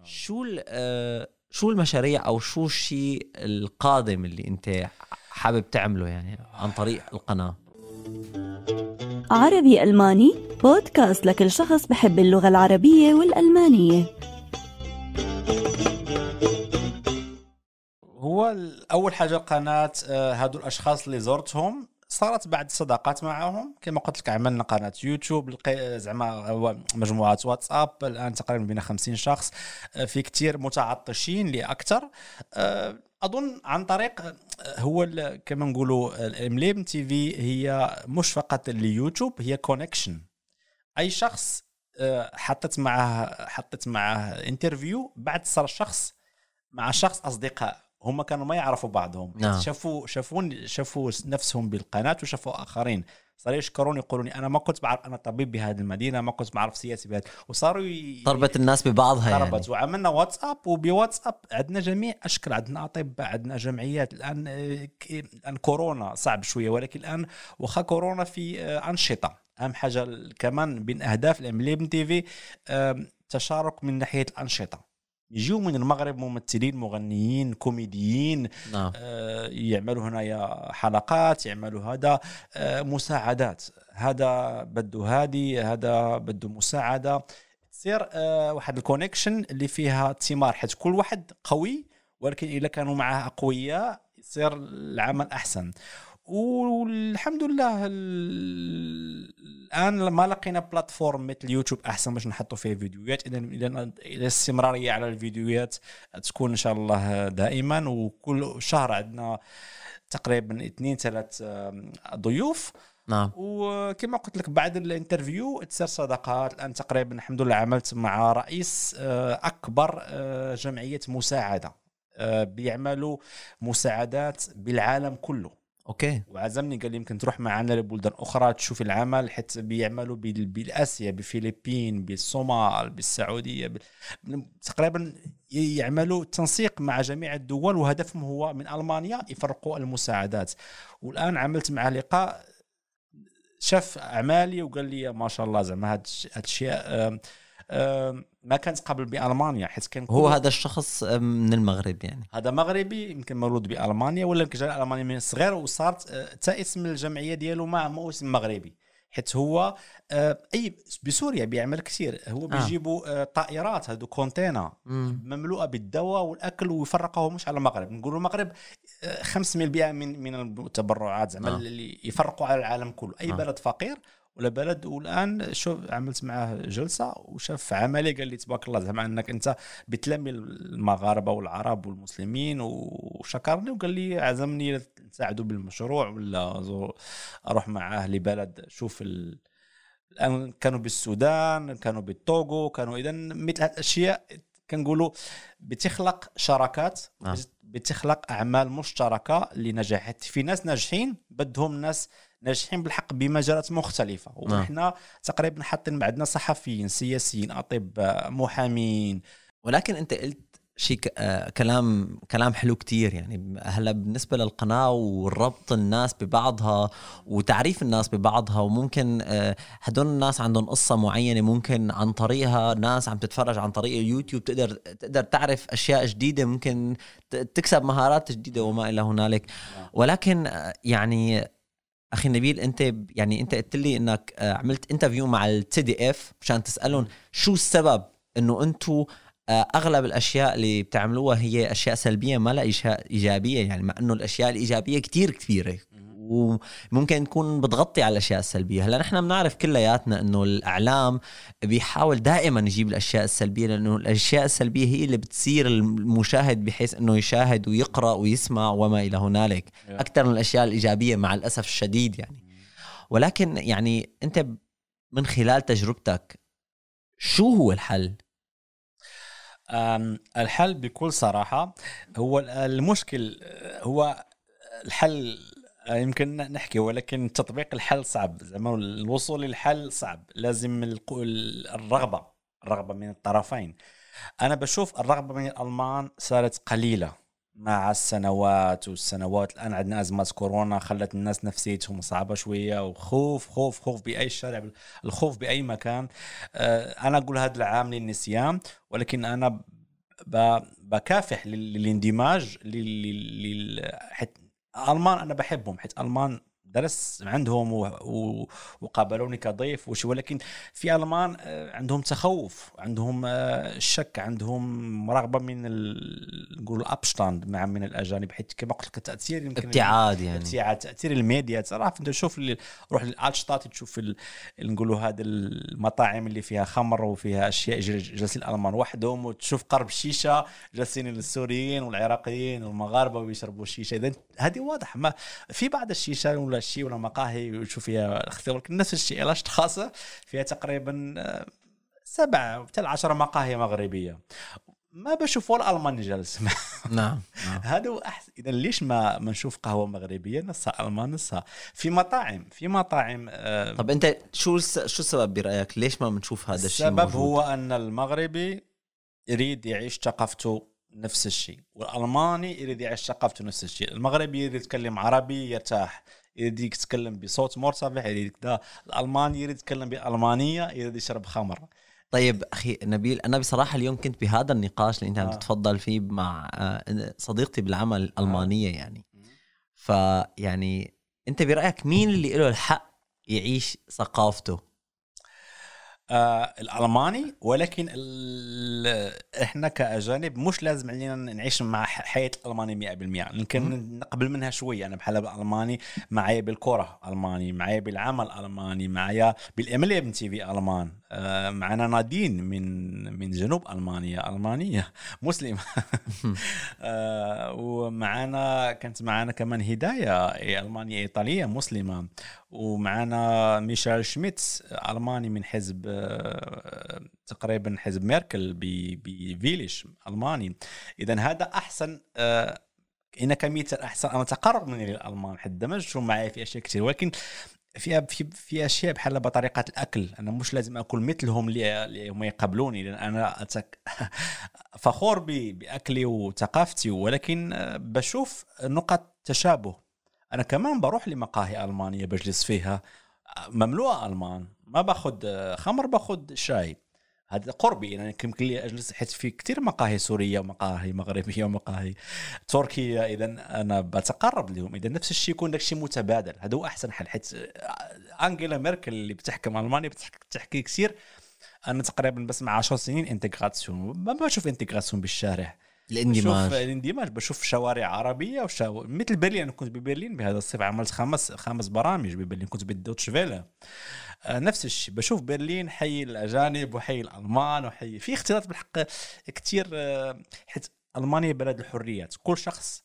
آه. شو آه، شو المشاريع او شو الشيء القادم اللي انت حابب تعمله يعني عن طريق القناه عربي الماني بودكاست لكل شخص بحب اللغه العربيه والالمانيه هو اول حاجه القناه آه، هادو الاشخاص اللي زرتهم صارت بعض الصداقات معهم كما قلت لك عملنا قناه يوتيوب زعما مجموعه واتساب الان تقريبا بين 50 شخص آه، في كثير متعطشين لاكثر آه، اظن عن طريق آه، هو كما نقولوا الامليم تي في هي مش فقط اليوتيوب هي كونكشن اي شخص حطت معه حطت معه انترفيو بعد صار شخص مع شخص اصدقاء هم كانوا ما يعرفوا بعضهم نعم. شافوا شافون شافوا نفسهم بالقناه وشافوا اخرين صاروا يشكرون يقولون انا ما كنت بعرف انا طبيب بهذه المدينه ما كنت بعرف سياسي بهذا وصاروا ي... طربت الناس ببعضها طربت يعني. وعملنا واتساب وبواتساب عندنا جميع اشكال عندنا اطباء عندنا جمعيات الان آه، الان كورونا صعب شويه ولكن الان واخا كورونا في آه، انشطه اهم حاجه كمان بين اهداف الام تي في تشارك من ناحيه الانشطه يجيو من المغرب ممثلين مغنيين كوميديين نعم. آه يعملوا هنايا حلقات يعملوا هذا آه مساعدات هذا بده هادي هذا بده مساعده تصير آه واحد الكونيكشن اللي فيها ثمار حيت كل واحد قوي ولكن اذا كانوا معاه اقوياء يصير العمل احسن والحمد لله الان ما لقينا بلاتفورم مثل يوتيوب احسن باش نحطوا فيه فيديوهات اذا اذا الاستمراريه على الفيديوهات تكون ان شاء الله دائما وكل شهر عندنا تقريبا اثنين ثلاث ضيوف نعم وكما قلت لك بعد الانترفيو تصير صداقات الان تقريبا الحمد لله عملت مع رئيس آه، اكبر آه، جمعيه مساعده آه، بيعملوا مساعدات بالعالم كله اوكي وعزمني قال لي يمكن تروح معنا لبلدان اخرى تشوف العمل حيت بيعملوا بالاسيا بالفلبين بالصومال بالسعوديه تقريبا يعملوا تنسيق مع جميع الدول وهدفهم هو من المانيا يفرقوا المساعدات والان عملت مع لقاء شاف اعمالي وقال لي ما شاء الله زعما هاد الشيء ما كانت قبل بالمانيا حيت كان هو هذا الشخص من المغرب يعني هذا مغربي يمكن مولود بالمانيا ولا جا المانيا من صغير وصارت آه، تا اسم الجمعيه ديالو ما ما اسم مغربي حيت هو آه، اي بسوريا بيعمل كثير هو آه. بيجيبوا طائرات هذو كونتينا مملوءه بالدواء والاكل ويفرقه مش على المغرب نقولوا المغرب 500% من من التبرعات زعما اللي يفرقوا على العالم كله اي بلد فقير ولا بلد والان شوف عملت معاه جلسه وشاف عمليه قال لي تبارك الله زعما انك انت بتلمي المغاربه والعرب والمسلمين وشكرني وقال لي عزمني نساعدو بالمشروع ولا اروح معاه لبلد شوف ال... الان كانوا بالسودان كانوا بالطوغو كانوا اذا مثل هذه الاشياء كنقولوا بتخلق شراكات آه. بتخلق اعمال مشتركه لنجاح في ناس ناجحين بدهم ناس ناجحين بالحق بمجالات مختلفه نعم. وحنا تقريبا حاطين بعدنا صحفيين سياسيين اطباء محامين ولكن انت قلت شيء آه، كلام كلام حلو كتير يعني هلا بالنسبه للقناه وربط الناس ببعضها وتعريف الناس ببعضها وممكن آه، هدول الناس عندهم قصه معينه ممكن عن طريقها ناس عم تتفرج عن طريق اليوتيوب تقدر تقدر تعرف اشياء جديده ممكن تكسب مهارات جديده وما الى هنالك نعم. ولكن آه، يعني اخي نبيل انت يعني انت قلت لي انك عملت انترفيو مع التي دي اف مشان تسالهم شو السبب انه انتم آه، اغلب الاشياء اللي بتعملوها هي اشياء سلبيه ما لها ايجابيه يعني مع انه الاشياء الايجابيه كثير كثيره وممكن تكون بتغطي على الاشياء السلبيه هلا نحن بنعرف كلياتنا انه الاعلام بيحاول دائما يجيب الاشياء السلبيه لانه الاشياء السلبيه هي اللي بتصير المشاهد بحيث انه يشاهد ويقرا ويسمع وما الى هنالك اكثر من الاشياء الايجابيه مع الاسف الشديد يعني ولكن يعني انت من خلال تجربتك شو هو الحل الحل بكل صراحه هو المشكل آه، هو الحل آه، يمكن نحكي ولكن تطبيق الحل صعب زعما الوصول للحل صعب لازم الرغبه الرغبه من الطرفين انا بشوف الرغبه من الالمان صارت قليله مع السنوات والسنوات الان عندنا ازمه كورونا خلت الناس نفسيتهم صعبه شويه وخوف خوف خوف باي شارع الخوف باي مكان آه، انا اقول هذا العام للنسيان ولكن انا بكافح للاندماج لل... لل... حيت المان انا بحبهم حيت المان درس عندهم وقابلوني كضيف وشي ولكن في المان آه، عندهم تخوف عندهم آه، شك عندهم رغبه من نقول الابشتاند مع من الاجانب حيت كما قلت لك تاثير يمكن ابتعاد يعني ابتعاد تاثير الميديا تعرف انت شوف روح للالشتات تشوف نقولوا هذا المطاعم اللي فيها خمر وفيها اشياء جالسين الالمان وحدهم وتشوف قرب الشيشه جالسين السوريين والعراقيين والمغاربه ويشربوا الشيشه اذا هذه واضح ما في بعض الشيشه ولا الشيء ولا مقاهي وتشوف فيها اختبارك نفس الشيء الاشتخاص فيها تقريبا آه، سبعة حتى 10 مقاهي مغربيه ما بشوفوا الالمان جالس نعم, نعم. هادو احسن اذا ليش ما ما نشوف قهوه مغربيه نصها المان نصها في مطاعم في مطاعم آه، طب انت شو شو السبب برايك ليش ما بنشوف هذا الشيء السبب هو ان المغربي يريد يعيش ثقافته نفس الشيء والالماني يريد يعيش ثقافته نفس الشيء المغربي يريد يتكلم عربي يرتاح يريد يتكلم بصوت مرتفع يريد كذا الالماني يريد يتكلم بالمانيه يريد يشرب خمر طيب اخي نبيل انا بصراحه اليوم كنت بهذا النقاش اللي انت عم آه. تتفضل فيه مع آه، صديقتي بالعمل الالمانيه آه. يعني فيعني انت برايك مين اللي له الحق يعيش ثقافته آه الالماني ولكن احنا كاجانب مش لازم علينا نعيش مع حياه الالماني 100% يمكن نقبل منها شويه انا بحال الالماني معايا بالكره الماني معايا بالعمل الماني معايا بالام تي في المان آه، معنا نادين من من جنوب المانيا المانيه مسلمه آه، ومعنا كانت معنا كمان هدايه المانيه ايطاليه مسلمه ومعنا ميشيل شميتس الماني من حزب آه، تقريبا حزب ميركل بفيليش الماني اذا هذا احسن إنك كمثال احسن انا تقرب من الالمان حد ما معي في اشياء كثير ولكن فيها في, في اشياء بحال بطريقه الاكل انا مش لازم اكل مثلهم اللي هما يقابلوني لان انا أتك... فخور باكلي وثقافتي ولكن بشوف نقط تشابه انا كمان بروح لمقاهي المانيه بجلس فيها مملوءه المان ما باخذ خمر باخذ شاي هذا قربي يعني يمكن لي اجلس حيت في كثير مقاهي سوريه ومقاهي مغربيه ومقاهي تركيه اذا انا بتقرب لهم اذا نفس الشيء يكون داك الشيء متبادل هذا هو احسن حل حيت انجيلا ميركل اللي بتحكم المانيا بتحكي كثير انا تقريبا بس مع 10 سنين انتغراسيون ما بشوف انتغراسيون بالشارع الاندماج بشوف الاندماج بشوف شوارع عربيه وشو... مثل برلين انا كنت ببرلين بهذا الصيف عملت خمس خمس برامج ببرلين كنت بالدوتش فيلا آه، نفس الشيء بشوف برلين حي الاجانب وحي الالمان وحي في اختلاط بالحق كثير آه، حيت المانيا بلد الحريات كل شخص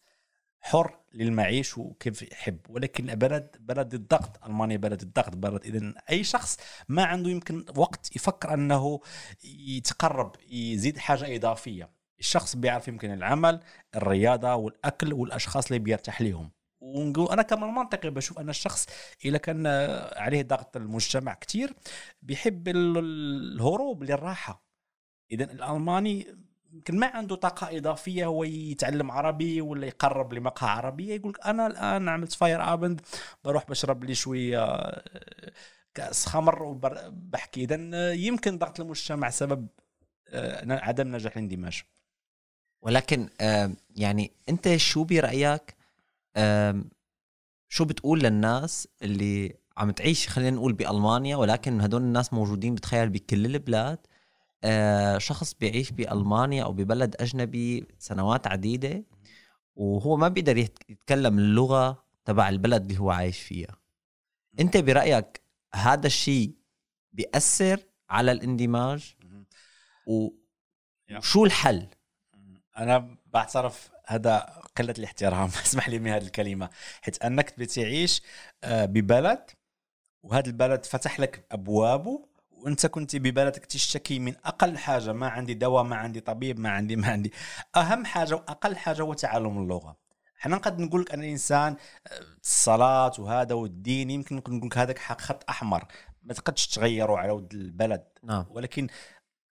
حر للمعيش وكيف يحب ولكن بلد بلد الضغط المانيا بلد الضغط بلد اذا اي شخص ما عنده يمكن وقت يفكر انه يتقرب يزيد حاجه اضافيه الشخص بيعرف يمكن العمل الرياضه والاكل والاشخاص اللي بيرتاح ليهم ونقول انا كمان منطقي بشوف ان الشخص اذا كان عليه ضغط المجتمع كثير بيحب الهروب للراحه اذا الالماني يمكن ما عنده طاقه اضافيه هو يتعلم عربي ولا يقرب لمقهى عربيه يقول لك انا الان عملت فاير ابند بروح بشرب لي شويه آه، كاس خمر وبحكي اذا يمكن ضغط المجتمع سبب آه، عدم نجاح الاندماج ولكن آه، يعني انت شو برايك شو بتقول للناس اللي عم تعيش خلينا نقول بالمانيا ولكن هدول الناس موجودين بتخيل بكل البلاد آه شخص بيعيش بالمانيا او ببلد اجنبي سنوات عديده وهو ما بيقدر يتكلم اللغه تبع البلد اللي هو عايش فيها انت برايك هذا الشيء بياثر على الاندماج وشو الحل انا بعترف هذا قله الاحترام اسمح لي من هذه الكلمه حيت انك تبي تعيش آه، ببلد وهذا البلد فتح لك ابوابه وانت كنت ببلدك تشتكي من اقل حاجه ما عندي دواء ما عندي طبيب ما عندي ما عندي اهم حاجه واقل حاجه هو تعلم اللغه حنا نقدر نقول لك ان الانسان آه، الصلاه وهذا والدين يمكن نقول لك هذاك خط احمر ما تقدش تغيره على ود البلد نعم. ولكن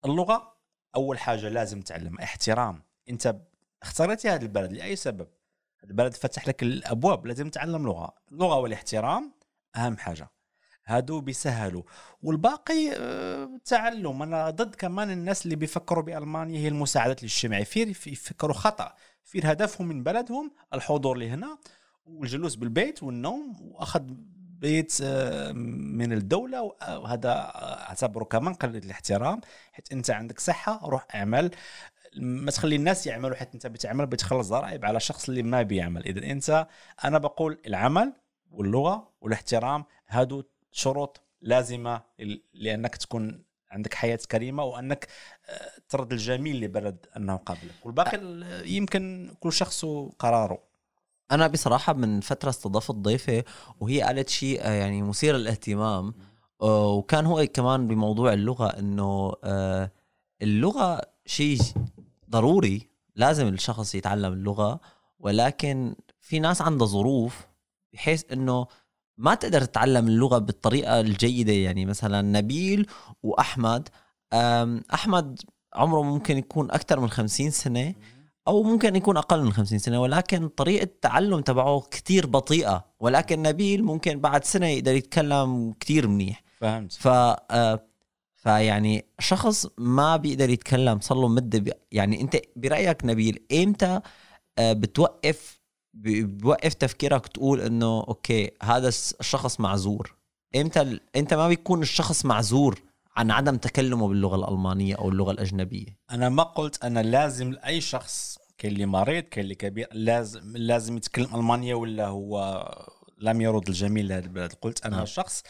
اللغه اول حاجه لازم تعلم احترام انت اختاريتي هذا البلد لاي سبب هذا البلد فتح لك الابواب لازم تتعلم لغه اللغه والاحترام اهم حاجه هادو بيسهلوا والباقي التعلم آه، انا ضد كمان الناس اللي بيفكروا بالمانيا هي المساعدات الاجتماعيه فير يفكروا خطا فير هدفهم من بلدهم الحضور لهنا والجلوس بالبيت والنوم واخذ بيت آه، من الدولة وهذا آه، اعتبره كمان قلة الاحترام حيت انت عندك صحة روح اعمل ما تخلي الناس يعملوا حيت انت بتعمل بتخلص ضرائب على شخص اللي ما بيعمل اذا انت انا بقول العمل واللغه والاحترام هادو شروط لازمه لانك تكون عندك حياه كريمه وانك آه، ترد الجميل لبلد انه قبلك والباقي يمكن كل شخص قراره انا بصراحه من فتره استضفت ضيفه وهي قالت شيء آه، يعني مثير للاهتمام آه، وكان هو كمان بموضوع اللغه انه اللغه شيء ضروري لازم الشخص يتعلم اللغه ولكن في ناس عندها ظروف بحيث انه ما تقدر تتعلم اللغه بالطريقه الجيده يعني مثلا نبيل واحمد احمد عمره ممكن يكون اكثر من 50 سنه او ممكن يكون اقل من 50 سنه ولكن طريقه التعلم تبعه كتير بطيئه ولكن نبيل ممكن بعد سنه يقدر يتكلم كتير منيح فهمت ف آه، فيعني شخص ما بيقدر يتكلم صار له مده يعني انت برايك نبيل امتى آه، بتوقف بوقف تفكيرك تقول انه اوكي هذا الشخص معذور امتى انت ما بيكون الشخص معذور عن عدم تكلمه باللغه الالمانيه او اللغه الاجنبيه انا ما قلت انا لازم اي شخص كاين اللي مريض كاين اللي كبير لازم لازم يتكلم المانيه ولا هو لم يرد الجميل لهذا البلد قلت انا أه. شخص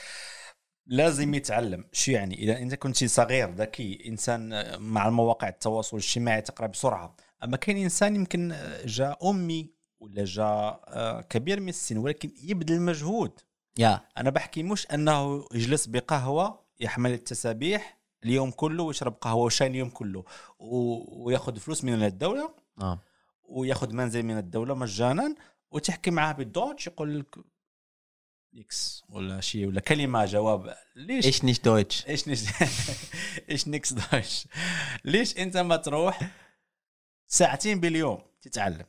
لازم يتعلم شو يعني اذا انت كنت صغير ذكي انسان آه، مع المواقع التواصل الاجتماعي تقرا بسرعه اما كاين انسان يمكن آه، جاء امي ولا جاء آه، كبير من السن ولكن يبذل مجهود يا انا بحكي مش انه يجلس بقهوه يحمل التسابيح اليوم كله ويشرب قهوه وشاي اليوم كله وياخذ فلوس من الدوله آه. وياخذ منزل من الدوله مجانا وتحكي معاه بالدوتش يقول لك اكس ولا شيء ولا كلمه جواب ليش ايش نيش دويتش ايش نيش ايش نيكس دويتش ليش انت ما تروح ساعتين باليوم تتعلم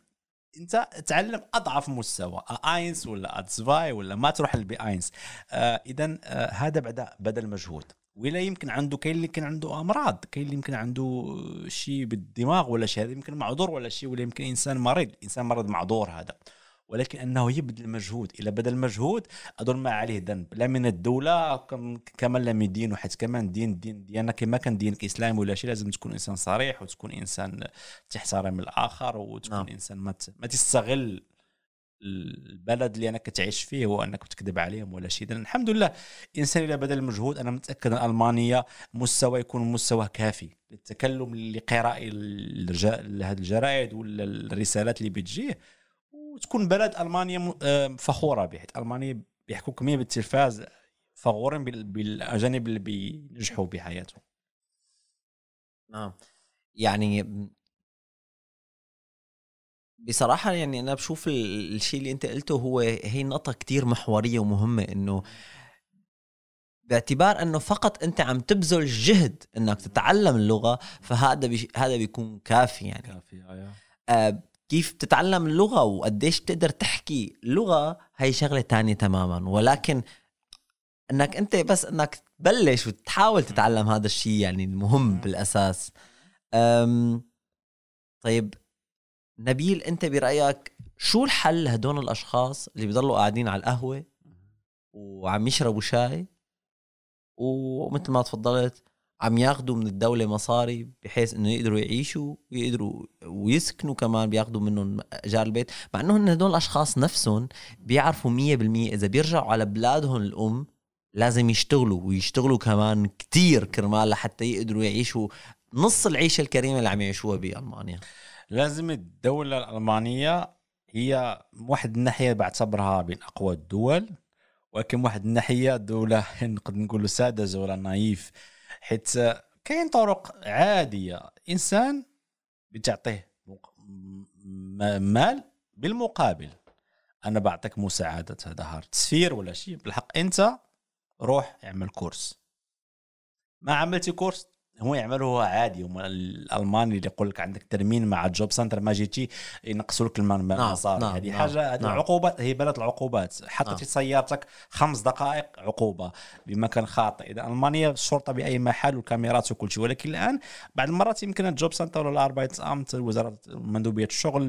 انت تعلم اضعف مستوى اينس ولا اتسفاي ولا ما تروح اينس آه اذا آه هذا بعد بدل مجهود ولا يمكن عنده كاين اللي يمكن عنده امراض كاين اللي يمكن عنده آه، شيء بالدماغ ولا شيء هذا يمكن معذور ولا شيء ولا يمكن انسان مريض انسان مرض معذور هذا ولكن انه يبذل مجهود الا بذل مجهود اظن ما عليه ذنب لا من الدوله كما لا من دينه حيت كمان دين دين ديالنا كما كان دينك اسلامي ولا شيء لازم تكون انسان صريح وتكون انسان تحترم الاخر وتكون نعم. انسان ما ما تستغل البلد اللي انك تعيش فيه وانك تكذب عليهم ولا شيء الحمد لله الانسان الى بذل المجهود انا متاكد ان المانيا مستوى يكون مستوى كافي للتكلم لقراءه لهذه الجرائد ولا الرسالات اللي بتجيه وتكون بلد المانيا آه، فخوره به المانيا بيحكوا كميه بالتلفاز فخورين بالاجانب اللي بينجحوا بحياتهم نعم يعني بصراحة يعني أنا بشوف الشيء اللي أنت قلته هو هي نقطة كتير محورية ومهمة إنه باعتبار انه فقط انت عم تبذل جهد انك تتعلم اللغه فهذا بي هذا بيكون كافي يعني كافي آه كيف بتتعلم اللغة وقديش بتقدر تحكي لغة هي شغلة تانية تماما ولكن انك انت بس انك تبلش وتحاول تتعلم هذا الشيء يعني المهم بالاساس أم طيب نبيل انت برايك شو الحل لهدول الاشخاص اللي بيضلوا قاعدين على القهوه وعم يشربوا شاي ومثل ما تفضلت عم ياخذوا من الدوله مصاري بحيث انه يقدروا يعيشوا ويقدروا ويسكنوا كمان بياخذوا منهم اجار البيت مع انه هدول الاشخاص نفسهم بيعرفوا 100% اذا بيرجعوا على بلادهم الام لازم يشتغلوا ويشتغلوا كمان كتير كرمال لحتى يقدروا يعيشوا نص العيشه الكريمه اللي عم يعيشوها بالمانيا لازم الدوله الالمانيه هي واحد الناحيه بعتبرها بين اقوى الدول ولكن واحد الناحيه دوله نقدر نقولوا سادة ولا نايف حيت كاين طرق عاديه انسان بتعطيه مال بالمقابل انا بعطيك مساعده هذا هارد تسفير ولا شيء بالحق انت روح اعمل كورس ما عملتي كورس هو يعملوا هو عادي هما الالماني اللي يقول لك عندك ترمين مع جوب سنتر ما جيتي ينقصوا لك نعم، المصاري نعم. هذه نعم، حاجه هذه عقوبات نعم. عقوبه هي بلد العقوبات حتى في سيارتك خمس دقائق عقوبه بما كان خاطئ اذا المانيا الشرطه باي محل والكاميرات وكل شيء ولكن الان بعد المرات يمكن الجوب سنتر ولا الاربايت امت وزاره مندوبيه الشغل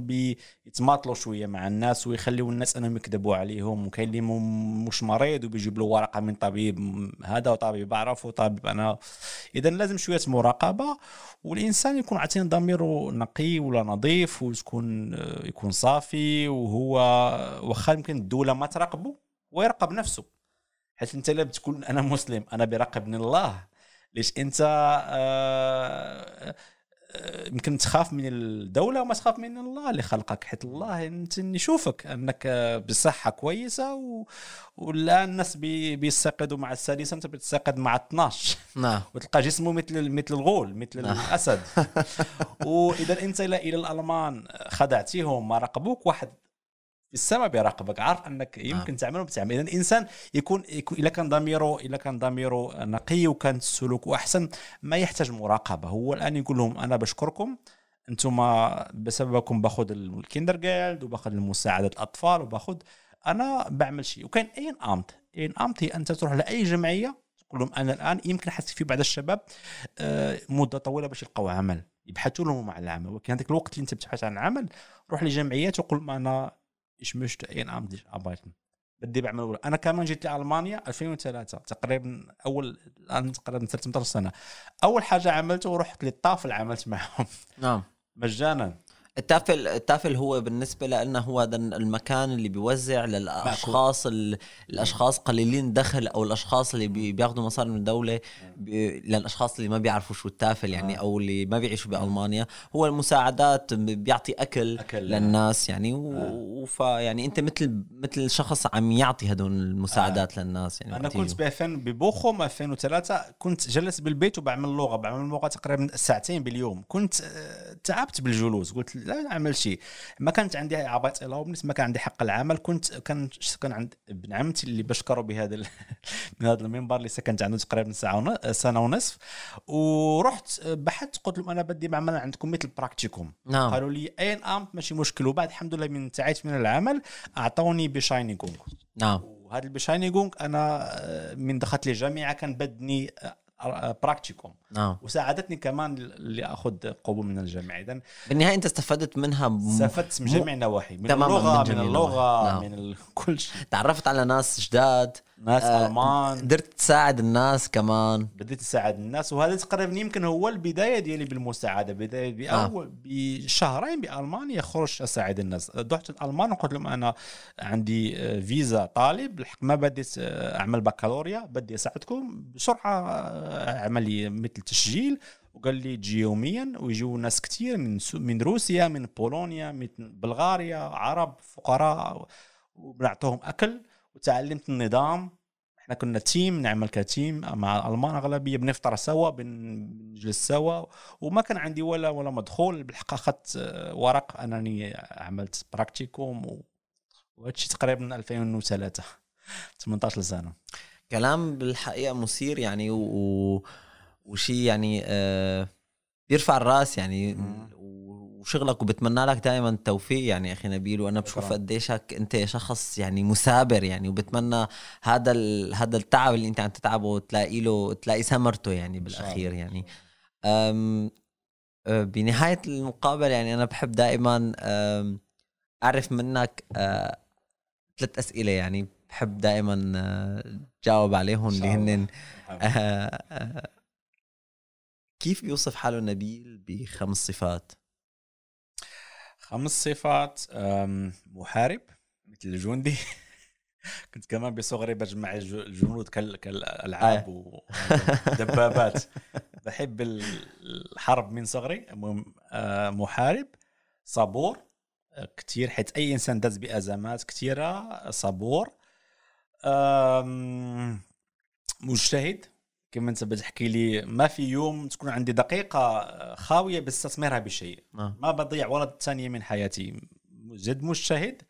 يتماطلوا شويه مع الناس ويخليوا الناس انهم يكذبوا عليهم وكاين اللي مش مريض وبيجيب له ورقه من طبيب هذا وطبيب اعرفه طبيب انا اذا لازم شويه عمليات مراقبه والانسان يكون عاطين ضميره نقي ولا نظيف وتكون آه، يكون صافي وهو واخا يمكن الدوله ما تراقبه ويراقب نفسه حيت انت لا بتكون انا مسلم انا بيراقبني الله ليش انت آه يمكن تخاف من الدوله وما تخاف من الله اللي خلقك حيت الله يمكن يشوفك انك بصحه كويسه و... ولا الناس بي... بيستيقظوا مع السادسه انت بتستيقظ مع 12 نعم وتلقى جسمه مثل مثل الغول مثل نا. نعم. الاسد واذا انت الى الالمان خدعتيهم ما راقبوك واحد في السماء بيراقبك عارف انك نعم. يمكن آه. تعمل بتعمل اذا الانسان يكون الا كان ضميره الا كان ضميره نقي وكان سلوكه احسن ما يحتاج مراقبه هو الان يقول لهم انا بشكركم انتم بسببكم باخذ الكيندر جيلد وباخذ المساعده الاطفال وباخذ انا بعمل شيء وكان اين امت اين امت هي انت تروح لاي جمعيه تقول لهم انا الان يمكن حس في بعض الشباب آه، مده طويله باش يلقاو عمل يبحثوا لهم عن العمل ولكن هذاك الوقت اللي انت بتبحث عن عمل روح لجمعيه تقول انا ich möchte ehrenamtlich arbeiten بدي بعمل ورق انا كمان جيت لالمانيا 2003 تقريبا اول الان تقريبا 13 سنه اول حاجه عملته رحت للطافل عملت معهم نعم مجانا التافل التافل هو بالنسبه لنا هو هذا المكان اللي بيوزع للاشخاص الاشخاص قليلين دخل او الاشخاص اللي بياخذوا مصاري من الدوله للاشخاص اللي ما بيعرفوا شو التافل يعني او اللي ما بيعيشوا بالمانيا هو المساعدات بيعطي اكل, أكل يعني. للناس يعني يعني انت مثل مثل شخص عم يعطي هدول المساعدات آه. للناس يعني انا كنت ب 2000 ببوخوم 2003 كنت جلس بالبيت وبعمل لغه بعمل لغه تقريبا ساعتين باليوم كنت آه، تعبت بالجلوس قلت لا نعمل شيء ما كانت عندي عباطله وبالنسبه ما كان عندي حق العمل كنت كان كان عند ابن عمتي اللي بشكره بهذا من هذا المنبر اللي سكنت عنده تقريبا ساعه سنه ونصف ورحت بحثت قلت لهم انا بدي معمل عندكم مثل براكتيكوم نعم قالوا لي اين ام ماشي مشكل وبعد الحمد لله من تعيت من العمل اعطوني بشايني كونغ نعم وهذا كونغ انا آه، من دخلت للجامعه كان بدني آه، براكتيكوم نعم. آه. وساعدتني كمان اخذ قبول من الجامعه اذا بالنهايه انت استفدت منها م... استفدت من جميع النواحي من اللغه من, من اللغه نعم. من كل شيء تعرفت على ناس جداد ناس آه المان درت تساعد الناس كمان بديت تساعد الناس وهذا تقريبا يمكن هو البدايه ديالي بالمساعده بدايه باول آه. بشهرين بالمانيا خرجت اساعد الناس رحت الالمان وقلت لهم انا عندي آه، فيزا طالب الحق ما بديت آه، اعمل بكالوريا بدي اساعدكم بسرعه اعمل آه، لي مثل تسجيل وقال لي تجي يوميا ويجوا ناس كثير من من روسيا من بولونيا من بلغاريا عرب فقراء ونعطوهم اكل وتعلمت النظام احنا كنا تيم نعمل كتيم مع الالمان اغلبيه بنفطر سوا بنجلس سوا وما كان عندي ولا ولا مدخول بالحق اخذت آه، ورق انني آه، عملت براكتيكوم وهادشي تقريبا 2003 18 سنه كلام بالحقيقه مثير يعني و... وشي يعني آه بيرفع الراس يعني و... وشغلك وبتمنى لك دائما التوفيق يعني اخي نبيل وانا بشوف قديشك انت شخص يعني مثابر يعني وبتمنى هذا هذا التعب اللي انت عم تتعبه تلاقي له تلاقي ثمرته يعني بالاخير يعني أه، بنهايه المقابله يعني انا بحب دائما اعرف منك أه، ثلاث اسئله يعني بحب دائما أه، جاوب عليهم اللي هن كيف بيوصف حاله نبيل بخمس صفات؟ خمس صفات محارب مثل الجندي كنت كمان بصغري بجمع الجنود كالالعاب آه. ودبابات بحب الحرب من صغري آه، محارب صبور آه، كثير حيت اي انسان داز بازمات كثيره صبور مجتهد كما انت بتحكي لي ما في يوم تكون عندي دقيقه خاويه بستثمرها بشيء آه. ما بضيع ولا ثانيه من حياتي جد مجتهد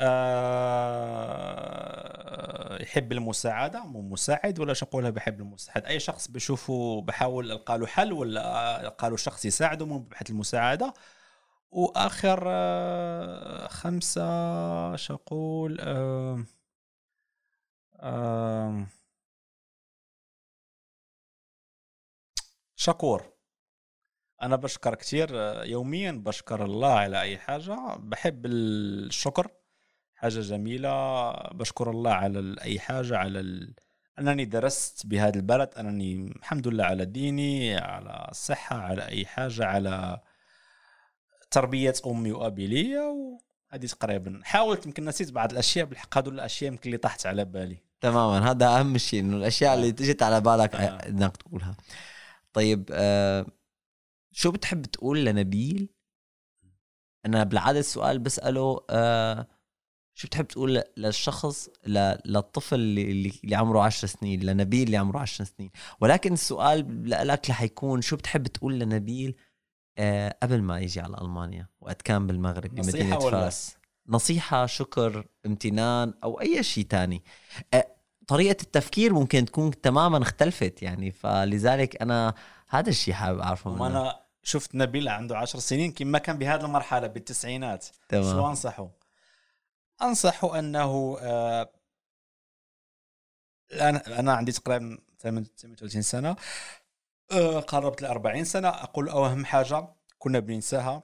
أه يحب المساعده مو مساعد ولا نقولها بحب المساعد اي شخص بشوفه بحاول القى له حل ولا القى له شخص يساعده من بحث المساعده واخر آه، خمسه شقول أه أه شكور انا بشكر كثير آه، يوميا بشكر الله على اي حاجه بحب الشكر حاجه جميله بشكر الله على اي حاجه على ال... انني درست بهذا البلد انني الحمد لله على ديني على الصحه على اي حاجه على تربيه امي وابي ليا وهذه تقريبا حاولت يمكن نسيت بعض الاشياء بالحق هذول الاشياء يمكن اللي طاحت على بالي تماما هذا اهم شيء انه الاشياء آه. اللي تجت على بالك آه. انك تقولها طيب آه شو بتحب تقول لنبيل انا بالعاده السؤال بساله آه شو بتحب تقول للشخص للطفل اللي, اللي عمره 10 سنين لنبيل اللي عمره 10 سنين ولكن السؤال لك رح يكون شو بتحب تقول لنبيل آه قبل ما يجي على المانيا وقت كان بالمغرب بمدينه فاس نصيحة شكر امتنان أو أي شيء تاني آه طريقه التفكير ممكن تكون تماما اختلفت يعني فلذلك انا هذا الشيء حابب اعرفه منه انا شفت نبيل عنده عشر سنين كما ما كان بهذه المرحله بالتسعينات تمام شو انصحه؟ انصحه انه آه الان انا عندي تقريبا 38 سنه آه قربت ال 40 سنه اقول اهم حاجه كنا بننساها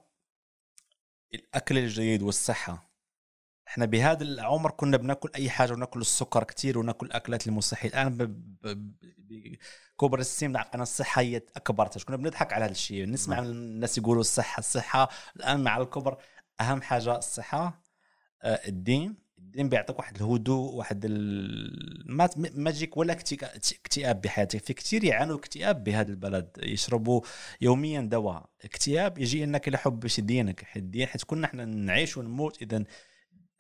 الاكل الجيد والصحه احنا بهذا العمر كنا بناكل اي حاجه وناكل السكر كثير وناكل اكلات المصحيه الان كبر السن عقلنا الصحه هي اكبرت كنا بنضحك على هذا الشيء نسمع نعم. الناس يقولوا الصحه الصحه الان مع الكبر اهم حاجه الصحه آه، الدين الدين بيعطيك واحد الهدوء واحد ما ما تجيك ولا اكتئاب بحياتك في كثير يعانوا اكتئاب بهذا البلد يشربوا يوميا دواء اكتئاب يجي انك لحب دينك دينك الدين حيت كنا احنا نعيش ونموت اذا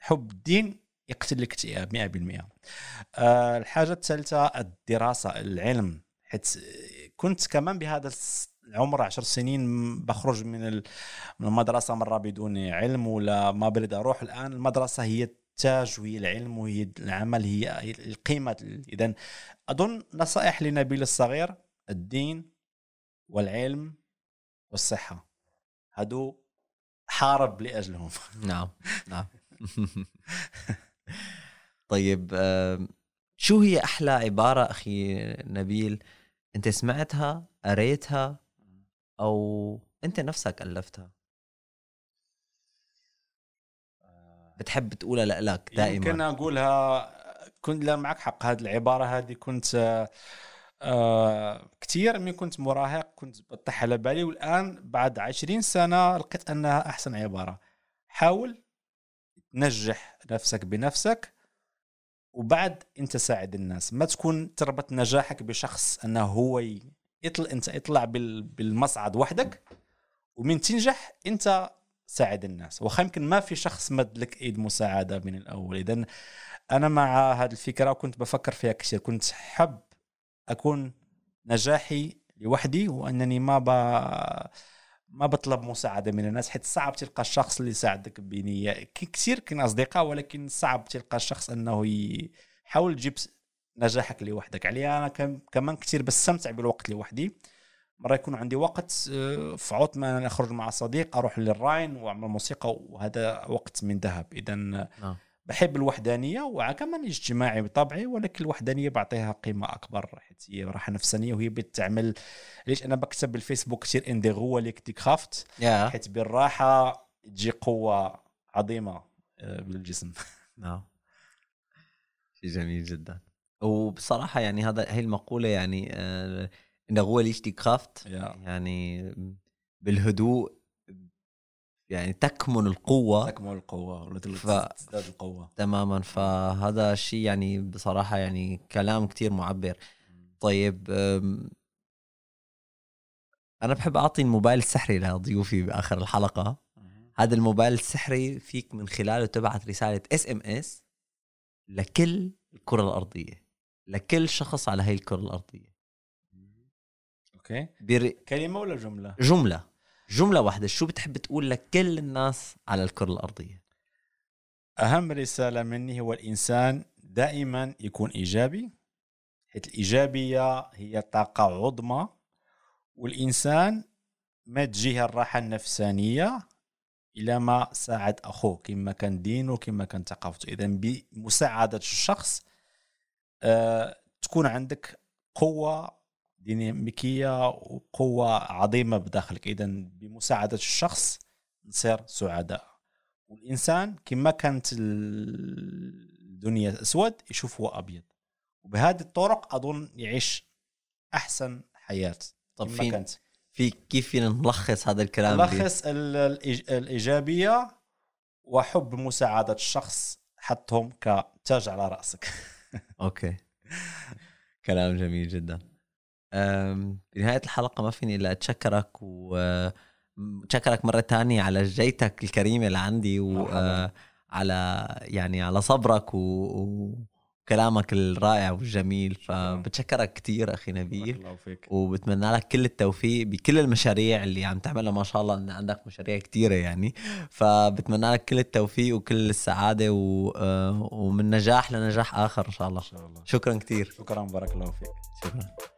حب الدين يقتل الاكتئاب 100% أه الحاجه الثالثه الدراسه العلم حيت كنت كمان بهذا العمر 10 سنين بخرج من المدرسه مره بدون علم ولا ما بريد اروح الان المدرسه هي التاج وهي العلم وهي العمل هي القيمه اذا اظن نصائح لنبيل الصغير الدين والعلم والصحه هادو حارب لاجلهم نعم نعم طيب شو هي احلى عباره اخي نبيل انت سمعتها قريتها او انت نفسك الفتها آه. بتحب تقولها لك دائما يمكن اقولها كنت لا معك حق هذه العباره هذه كنت آه كثير من كنت مراهق كنت بطيح على بالي والان بعد عشرين سنه لقيت انها احسن عباره حاول نجح نفسك بنفسك وبعد انت ساعد الناس ما تكون تربط نجاحك بشخص انه هو يطلع انت اطلع بالمصعد وحدك ومن تنجح انت ساعد الناس واخا يمكن ما في شخص مد لك ايد مساعده من الاول اذا انا مع هذه الفكره وكنت بفكر فيها كثير كنت حب اكون نجاحي لوحدي وانني ما ب... ما بطلب مساعده من الناس حيت صعب تلقى الشخص اللي يساعدك بنيه كثير كاين اصدقاء ولكن صعب تلقى الشخص انه يحاول تجيب نجاحك لوحدك عليا انا كمان كثير بستمتع بالوقت لوحدي مره يكون عندي وقت آه، في عوط انا اخرج مع صديق اروح للراين واعمل موسيقى وهذا وقت من ذهب اذا نعم. بحب الوحدانيه وكمان اجتماعي بطبعي ولكن الوحدانيه بعطيها قيمه اكبر حيت هي راحه نفسانيه وهي بتعمل ليش انا بكتب بالفيسبوك كثير انديغو غو كنت كرافت yeah. حيت بالراحه تجي قوه عظيمه آه، بالجسم نعم شيء جميل جدا وبصراحه يعني هذا هي المقوله يعني آه، ان اندغوا ليش كرافت yeah. يعني بالهدوء يعني تكمن القوة تكمن القوة ف... تزداد القوة تماما فهذا الشيء يعني بصراحة يعني كلام كتير معبر طيب أنا بحب أعطي الموبايل السحري لضيوفي بآخر الحلقة هذا الموبايل السحري فيك من خلاله تبعث رسالة اس ام اس لكل الكرة الأرضية لكل شخص على هي الكرة الأرضية اوكي بر... كلمة ولا جملة؟ جملة جمله واحده شو بتحب تقول لكل الناس على الكره الارضيه اهم رساله مني هو الانسان دائما يكون ايجابي حيث الايجابيه هي طاقه عظمى والانسان ما تجيه الراحه النفسانيه الى ما ساعد اخوه كما كان دينه كما كان ثقافته اذا بمساعده الشخص آه، تكون عندك قوه ديناميكيه وقوه عظيمه بداخلك اذا بمساعده الشخص نصير سعداء والانسان كما كانت الدنيا اسود يشوف هو ابيض وبهذه الطرق اظن يعيش احسن حياه طب فين كانت. في كيف فينا نلخص هذا الكلام نلخص الايجابيه وحب مساعده الشخص حطهم كتاج على راسك اوكي كلام جميل جدا بنهايه الحلقه ما فيني الا اتشكرك وتشكرك مره تانية على جيتك الكريمه اللي عندي وعلى آه، يعني على صبرك و... وكلامك الرائع والجميل فبتشكرك كثير اخي نبيل وبتمنى لك كل التوفيق بكل المشاريع اللي عم تعملها ما شاء الله ان عندك مشاريع كثيره يعني فبتمنى لك كل التوفيق وكل السعاده و... آه، ومن نجاح لنجاح اخر ان شاء الله, إن شاء الله. شكرا كثير شكرا بارك الله فيك شكرا